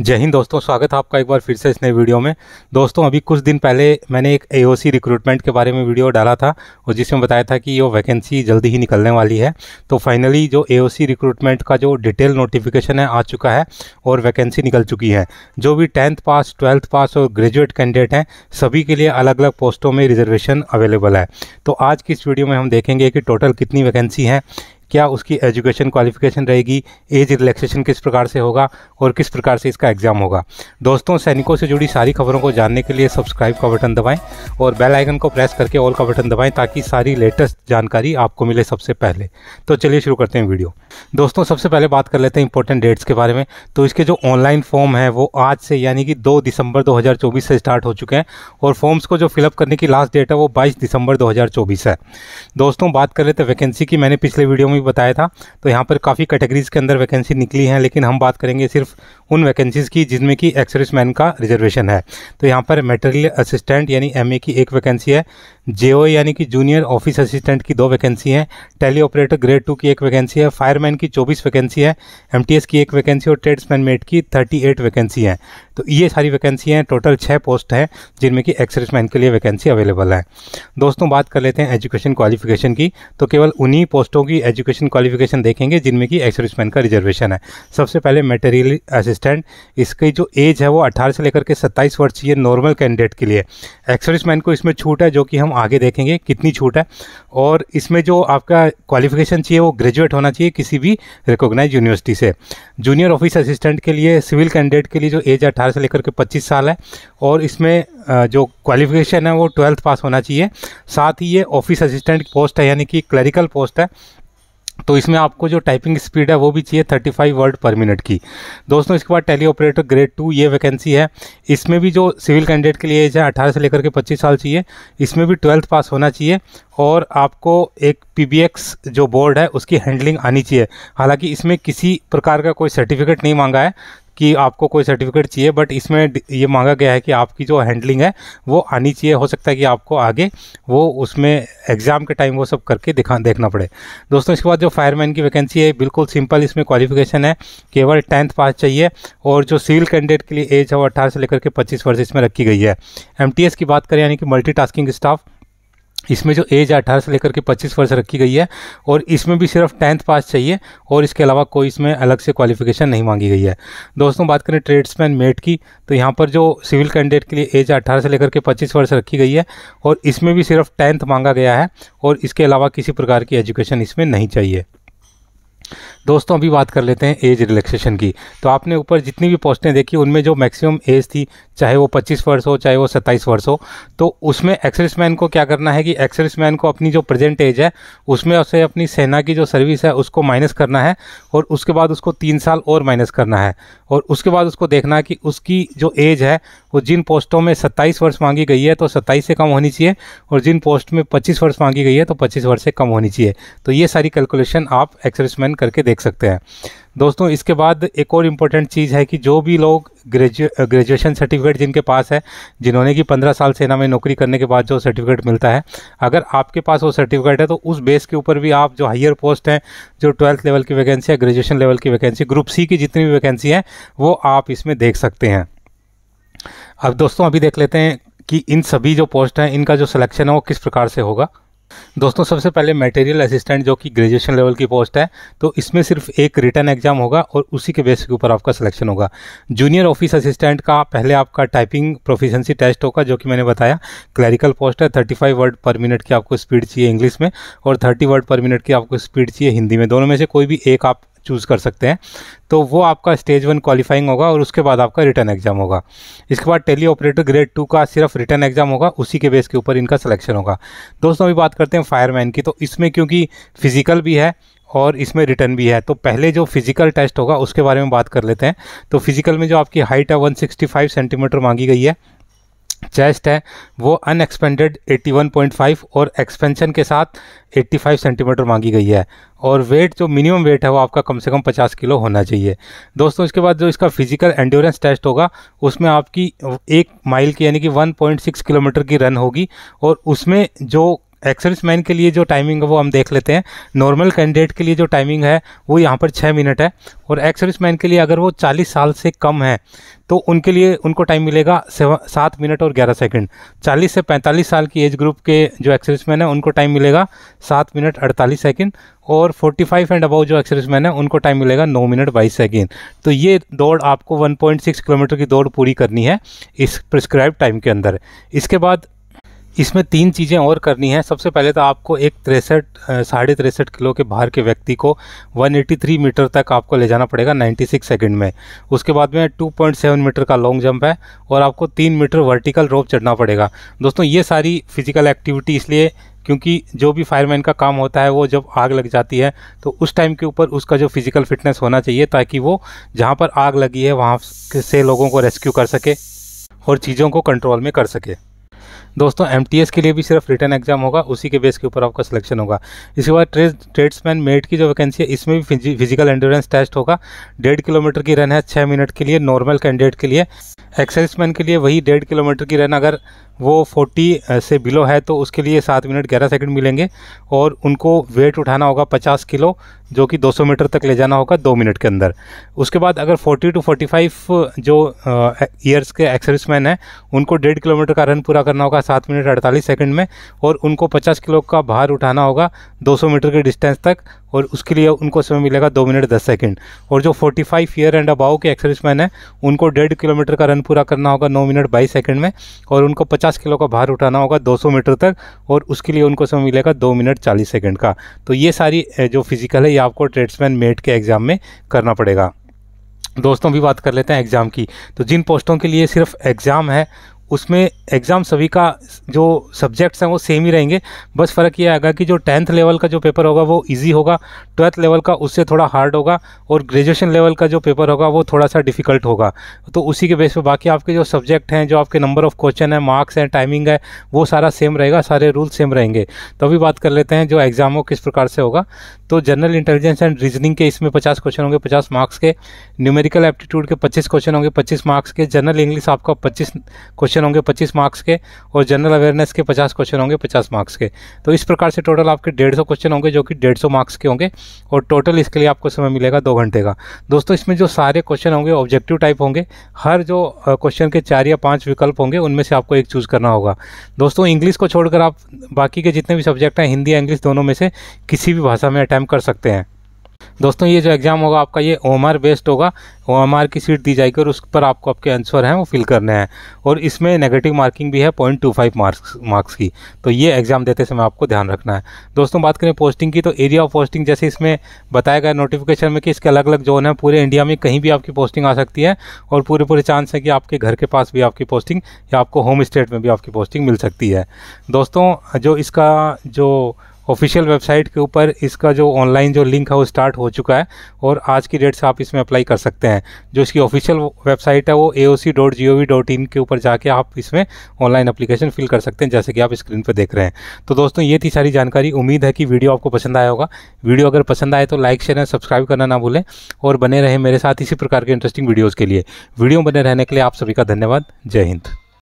जय हिंद दोस्तों स्वागत है आपका एक बार फिर से इस नए वीडियो में दोस्तों अभी कुछ दिन पहले मैंने एक एओसी रिक्रूटमेंट के बारे में वीडियो डाला था और जिसमें बताया था कि वो वैकेंसी जल्दी ही निकलने वाली है तो फाइनली जो एओसी रिक्रूटमेंट का जो डिटेल नोटिफिकेशन है आ चुका है और वैकेंसी निकल चुकी है जो भी टेंथ पास ट्वेल्थ पास और ग्रेजुएट कैंडिडेट हैं सभी के लिए अलग अलग पोस्टों में रिजर्वेशन अवेलेबल है तो आज की इस वीडियो में हम देखेंगे कि टोटल कितनी वैकेंसी हैं क्या उसकी एजुकेशन क्वालिफिकेशन रहेगी एज रिलैक्सेशन किस प्रकार से होगा और किस प्रकार से इसका एग्ज़ाम होगा दोस्तों सैनिकों से जुड़ी सारी खबरों को जानने के लिए सब्सक्राइब का बटन दबाएं और बेल आइकन को प्रेस करके ऑल का बटन दबाएं ताकि सारी लेटेस्ट जानकारी आपको मिले सबसे पहले तो चलिए शुरू करते हैं वीडियो दोस्तों सबसे पहले बात कर लेते हैं इंपॉर्टेंट डेट्स के बारे में तो इसके जो ऑनलाइन फॉर्म है वो आज से यानी कि दो दिसंबर दो से स्टार्ट हो चुके हैं और फॉर्म्स को जो फिलअप करने की लास्ट डेट है वो बाईस दिसंबर दो है दोस्तों बात कर लेते हैं वैकेंसी की मैंने पिछले वीडियो में में भी बताया था तो यहाँ पर काफ़ी कैटेगरीज़ के अंदर वैकेंसी निकली है लेकिन हम बात करेंगे सिर्फ उन वैकेंसीज़ की जिसमें कि एक्सर्विस मैन का रिजर्वेशन है तो यहाँ पर मेटेरियल असिस्टेंट यानी एम की एक वैकेंसी है जे यानी कि जूनियर ऑफिस असिस्टेंट की दो वैकेंसी हैं टेली ऑपरेटर ग्रेड टू की एक वैकेंसी है फायरमैन की चौबीस वैकेंसी है एम की एक वैकेंसी और ट्रेड्समैन मेट की थर्टी एट वैकेंसी है तो ये सारी वैकेंसी हैं टोटल छः पोस्ट हैं जिनमें कि मैन के लिए वैकेंसी अवेलेबल है दोस्तों बात कर लेते हैं एजुकेशन क्वालिफिकेशन की तो केवल उन्हीं पोस्टों की एजुकेशन क्वालिफिकेशन देखेंगे जिनमें कि मैन का रिजर्वेशन है सबसे पहले मेटेरियल असिस्टेंट असिस्टेंट इसकी जो एज है वो 18 से लेकर के 27 वर्ष ये नॉर्मल कैंडिडेट के लिए एक्सर्विस मैन को इसमें छूट है जो कि हम आगे देखेंगे कितनी छूट है और इसमें जो आपका क्वालिफिकेशन चाहिए वो ग्रेजुएट होना चाहिए किसी भी रिकोगनाइज यूनिवर्सिटी से जूनियर ऑफिस असिस्टेंट के लिए सिविल कैंडिडेट के लिए जो एज है अठारह से लेकर के पच्चीस साल है और इसमें जो क्वालिफिकेशन है वो ट्वेल्थ पास होना चाहिए साथ ही ये ऑफिस असिस्टेंट पोस्ट है यानी कि क्लरिकल पोस्ट है तो इसमें आपको जो टाइपिंग स्पीड है वो भी चाहिए thirty five word per minute की दोस्तों इसके बाद टेली ऑपरेटर ग्रेड टू ये वैकेंसी है इसमें भी जो सिविल कैंडिडेट के लिए एज है अठारह से लेकर के पच्चीस साल चाहिए इसमें भी ट्वेल्थ पास होना चाहिए और आपको एक पी जो बोर्ड है उसकी हैंडलिंग आनी चाहिए हालाँकि इसमें किसी प्रकार का कोई सर्टिफिकेट नहीं मांगा है कि आपको कोई सर्टिफिकेट चाहिए बट इसमें ये मांगा गया है कि आपकी जो हैंडलिंग है वो आनी चाहिए हो सकता है कि आपको आगे वो उसमें एग्ज़ाम के टाइम वो सब करके दिखा देखना पड़े दोस्तों इसके बाद जो फायरमैन की वैकेंसी है बिल्कुल सिंपल इसमें क्वालिफिकेशन है केवल टेंथ पास चाहिए और जो सिविल कैंडिडेट के लिए एज है वो अट्ठारह से लेकर के पच्चीस वर्ष इसमें रखी गई है एम की बात करें यानी कि मल्टी स्टाफ इसमें जो एज है अठारह से लेकर के पच्चीस वर्ष रखी गई है और इसमें भी सिर्फ टेंथ पास चाहिए और इसके अलावा कोई इसमें अलग से क्वालिफिकेशन नहीं मांगी गई है दोस्तों बात करें ट्रेड्समैन मेट की तो यहाँ पर जो सिविल कैंडिडेट के लिए एज अठारह से लेकर के पच्चीस वर्ष रखी गई है और इसमें भी सिर्फ टेंथ मांगा गया है और इसके अलावा किसी प्रकार की एजुकेशन इसमें नहीं चाहिए दोस्तों अभी बात कर लेते हैं एज रिलैक्सेशन की तो आपने ऊपर जितनी भी पोस्टें देखी उनमें जो मैक्सिमम एज थी चाहे वो 25 वर्ष हो चाहे वो 27 वर्ष हो तो उसमें एक्सरिस मैन को क्या करना है कि एक्सरिस मैन को अपनी जो प्रेजेंट एज है उसमें उसे अपनी सेना की जो सर्विस है उसको माइनस करना है और उसके बाद उसको तीन साल और माइनस करना है और उसके बाद उसको देखना है कि उसकी जो एज है वो जिन पोस्टों में सत्ताईस वर्ष मांगी गई है तो सत्ताईस से कम होनी चाहिए और जिन पोस्ट में पच्चीस वर्ष मांगी गई है तो पच्चीस वर्ष से कम होनी चाहिए तो ये सारी कैलकुलेशन आप एक्सरिस मैन करके देख देख सकते हैं दोस्तों इसके बाद एक और इम्पोर्टेंट चीज़ है कि जो भी लोग ग्रेजुए ग्रेजुएशन सर्टिफिकेट जिनके पास है जिन्होंने कि पंद्रह साल सेना में नौकरी करने के बाद जो सर्टिफिकेट मिलता है अगर आपके पास वो सर्टिफिकेट है तो उस बेस के ऊपर भी आप जो हायर पोस्ट हैं जो ट्वेल्थ लेवल की वैकेंसी है ग्रेजुएशन लेवल की वैकेंसी ग्रुप सी की जितनी भी वैकेंसी है वो आप इसमें देख सकते हैं अब दोस्तों अभी देख लेते हैं कि इन सभी जो पोस्ट हैं इनका जो सिलेक्शन है वो किस प्रकार से होगा दोस्तों सबसे पहले मटेरियल असिस्टेंट जो कि ग्रेजुएशन लेवल की पोस्ट है तो इसमें सिर्फ एक रिटर्न एग्जाम होगा और उसी के बेस के ऊपर आपका सिलेक्शन होगा जूनियर ऑफिस असिस्टेंट का पहले आपका टाइपिंग प्रोफिशेंसी टेस्ट होगा जो कि मैंने बताया क्लैरिकल पोस्ट है thirty five word per minute की आपको स्पीड चाहिए इंग्लिश में और थर्टी वर्ड पर मिनट की आपको स्पीड चाहिए हिंदी में दोनों में से कोई भी एक आप चूज़ कर सकते हैं तो वो आपका स्टेज वन क्वालिफाइंग होगा और उसके बाद आपका रिटर्न एग्जाम होगा इसके बाद टेली ऑपरेटर ग्रेड टू का सिर्फ रिटर्न एग्जाम होगा उसी के बेस के ऊपर इनका सिलेक्शन होगा दोस्तों अभी बात करते हैं फायरमैन की तो इसमें क्योंकि फिजिकल भी है और इसमें रिटर्न भी है तो पहले जो फिजिकल टेस्ट होगा उसके बारे में बात कर लेते हैं तो फिजिकल में जो आपकी हाइट है 165 सेंटीमीटर मांगी गई है चेस्ट है वो अनएक्सपेंडेड 81.5 और एक्सपेंशन के साथ 85 सेंटीमीटर मांगी गई है और वेट जो मिनिमम वेट है वो आपका कम से कम 50 किलो होना चाहिए दोस्तों इसके बाद जो इसका फिजिकल एंड्योरेंस टेस्ट होगा उसमें आपकी एक माइल की यानी कि 1.6 किलोमीटर की रन होगी और उसमें जो एक्सर्स मैन के लिए जो टाइमिंग है वो हम देख लेते हैं नॉर्मल कैंडिडेट के लिए जो टाइमिंग है वो यहाँ पर छः मिनट है और एक्सर्स मैन के लिए अगर वो चालीस साल से कम है तो उनके लिए उनको टाइम मिलेगा सात मिनट और ग्यारह सेकंड चालीस से पैंतालीस साल की एज ग्रुप के जो मैन है उनको टाइम मिलेगा सात मिनट अड़तालीस सेकेंड और फोर्टी फाइव एंड अबाउ जो मैन है उनको टाइम मिलेगा नौ मिनट बाईस सेकेंड तो ये दौड़ आपको वन किलोमीटर की दौड़ पूरी करनी है इस प्रिस्क्राइब टाइम के अंदर इसके बाद इसमें तीन चीज़ें और करनी है सबसे पहले तो आपको एक तिरसठ साढ़े तिरसठ किलो के भार के व्यक्ति को 183 मीटर तक आपको ले जाना पड़ेगा 96 सेकंड में उसके बाद में 2.7 मीटर का लॉन्ग जंप है और आपको तीन मीटर वर्टिकल रोप चढ़ना पड़ेगा दोस्तों ये सारी फिजिकल एक्टिविटी इसलिए क्योंकि जो भी फायरमैन का काम होता है वो जब आग लग जाती है तो उस टाइम के ऊपर उसका जो फिज़िकल फिटनेस होना चाहिए ताकि वो जहाँ पर आग लगी है वहाँ से लोगों को रेस्क्यू कर सके और चीज़ों को कंट्रोल में कर सके दोस्तों एम के लिए भी सिर्फ रिटर्न एग्जाम होगा उसी के बेस के ऊपर आपका सिलेक्शन होगा इसके बाद ट्रेड ट्रेड्समैन मेड की जो वैकेंसी है इसमें भी फिजिकल एंडोरेंस टेस्ट होगा डेढ़ किलोमीटर की रन है छः मिनट के लिए नॉर्मल कैंडिडेट के लिए एक्सरसाइजमैन के लिए वही डेढ़ किलोमीटर की रन अगर वो 40 से बिलो है तो उसके लिए सात मिनट ग्यारह सेकंड मिलेंगे और उनको वेट उठाना होगा 50 किलो जो कि 200 मीटर तक ले जाना होगा दो मिनट के अंदर उसके बाद अगर 40 टू 45 जो ईयर्स के एक्स मैन हैं उनको डेढ़ किलोमीटर का रन पूरा करना होगा सात मिनट अड़तालीस सेकेंड में और उनको पचास किलो का भार उठाना होगा 200 मीटर के डिस्टेंस तक और उसके लिए उनको समय मिलेगा दो मिनट दस सेकेंड और जो फाइव ईयर एंड अबाव के एक्सर्विसमैन हैं उनको डेढ़ किलोमीटर का रन पूरा करना होगा नौ मिनट बाईस सेकेंड में और उनको पचास पचास किलो का भार उठाना होगा दो मीटर तक और उसके लिए उनको समय मिलेगा दो मिनट चालीस सेकेंड का तो ये सारी जो फिजिकल है ये आपको ट्रेड्समैन मेट के एग्ज़ाम में करना पड़ेगा दोस्तों भी बात कर लेते हैं एग्ज़ाम की तो जिन पोस्टों के लिए सिर्फ एग्ज़ाम है उसमें एग्ज़ाम सभी का जो सब्जेक्ट्स हैं वो सेम ही रहेंगे बस फ़र्क ये आएगा कि जो टेंथ लेवल का जो पेपर होगा वो इजी होगा ट्वेल्थ लेवल का उससे थोड़ा हार्ड होगा और ग्रेजुएशन लेवल का जो पेपर होगा वो थोड़ा सा डिफ़िकल्ट होगा तो उसी के बेस पे बाकी आपके जो सब्जेक्ट हैं जो आपके नंबर ऑफ़ क्वेश्चन है मार्क्स हैं टाइमिंग है वो सारा सेम रहेगा सारे रूल सेम रहेंगे तो अभी बात कर लेते हैं जो एग्ज़ाम हो किस प्रकार से होगा तो जनरल इंटेलिजेंस एंड रीजनिंग के इसमें पचास क्वेश्चन होंगे पचास मार्क्स के न्यूमेरिकल एप्टीट्यूड के पच्चीस क्वेश्चन होंगे पच्चीस मार्क्स के जनरल इंग्लिश आपका पच्चीस क्वेश्चन क्वेश्चन होंगे 25 मार्क्स के और जनरल अवेयरनेस के 50 क्वेश्चन होंगे 50 मार्क्स के तो इस प्रकार से टोटल आपके 150 क्वेश्चन होंगे जो कि 150 मार्क्स के होंगे और टोटल इसके लिए आपको समय मिलेगा दो घंटे का दोस्तों इसमें जो सारे क्वेश्चन होंगे ऑब्जेक्टिव टाइप होंगे हर जो क्वेश्चन के चार या पाँच विकल्प होंगे उनमें से आपको एक चूज़ करना होगा दोस्तों इंग्लिश को छोड़कर आप बाकी के जितने भी सब्जेक्ट हैं हिंदी या इंग्लिश दोनों में से किसी भी भाषा में अटैम्प्ट कर सकते हैं दोस्तों ये जो एग्ज़ाम होगा आपका ये ओ बेस्ड होगा ओ की सीट दी जाएगी और उस पर आपको आपके आंसर हैं वो फिल करने हैं और इसमें नेगेटिव मार्किंग भी है point two five marks marks की तो ये एग्ज़ाम देते समय आपको ध्यान रखना है दोस्तों बात करें पोस्टिंग की तो एरिया ऑफ पोस्टिंग जैसे इसमें बताया गया नोटिफिकेशन में कि इसके अलग अलग जोन है पूरे इंडिया में कहीं भी आपकी पोस्टिंग आ सकती है और पूरे पूरे चांस है कि आपके घर के पास भी आपकी पोस्टिंग या आपको होम स्टेट में भी आपकी पोस्टिंग मिल सकती है दोस्तों जो इसका जो ऑफिशियल वेबसाइट के ऊपर इसका जो ऑनलाइन जो लिंक है वो स्टार्ट हो चुका है और आज की डेट से आप इसमें अप्लाई कर सकते हैं जो इसकी ऑफिशियल वेबसाइट है वो ए के ऊपर जाके आप इसमें ऑनलाइन अप्लीकेशन फिल कर सकते हैं जैसे कि आप स्क्रीन पर देख रहे हैं तो दोस्तों ये थी सारी जानकारी उम्मीद है कि वीडियो आपको पसंद आया होगा वीडियो अगर पसंद आए तो लाइक शेयर एंड सब्सक्राइब करना ना भूलें और बने रहे मेरे साथ इसी प्रकार के इंटरेस्टिंग वीडियोज़ के लिए वीडियो बने रहने के लिए आप सभी का धन्यवाद जय हिंद